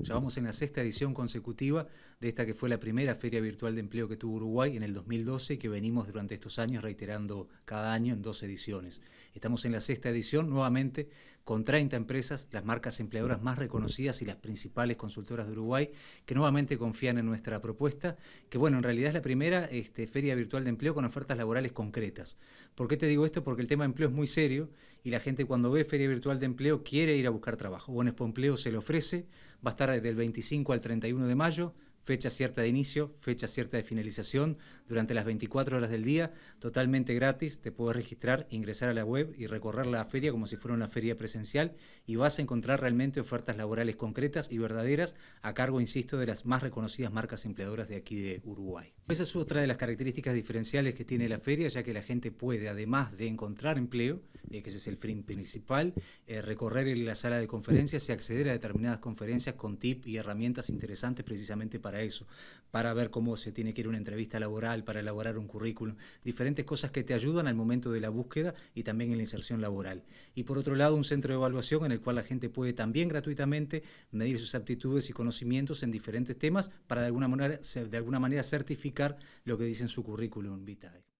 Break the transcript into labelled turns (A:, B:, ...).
A: Ya vamos en la sexta edición consecutiva de esta que fue la primera feria virtual de empleo que tuvo Uruguay en el 2012 y que venimos durante estos años reiterando cada año en dos ediciones. Estamos en la sexta edición nuevamente con 30 empresas, las marcas empleadoras más reconocidas y las principales consultoras de Uruguay, que nuevamente confían en nuestra propuesta, que bueno, en realidad es la primera este, feria virtual de empleo con ofertas laborales concretas. ¿Por qué te digo esto? Porque el tema de empleo es muy serio y la gente cuando ve feria virtual de empleo quiere ir a buscar trabajo. Bonespo Empleo se le ofrece, va a estar desde el 25 al 31 de mayo, fecha cierta de inicio, fecha cierta de finalización, durante las 24 horas del día, totalmente gratis, te puedes registrar, ingresar a la web y recorrer la feria como si fuera una feria presencial y vas a encontrar realmente ofertas laborales concretas y verdaderas a cargo, insisto, de las más reconocidas marcas empleadoras de aquí de Uruguay. Esa es otra de las características diferenciales que tiene la feria, ya que la gente puede, además de encontrar empleo, eh, que ese es el fin principal, eh, recorrer la sala de conferencias y acceder a determinadas conferencias con tip y herramientas interesantes precisamente para para eso, para ver cómo se tiene que ir una entrevista laboral, para elaborar un currículum, diferentes cosas que te ayudan al momento de la búsqueda y también en la inserción laboral. Y por otro lado, un centro de evaluación en el cual la gente puede también gratuitamente medir sus aptitudes y conocimientos en diferentes temas para de alguna manera, de alguna manera certificar lo que dice en su currículum vitae.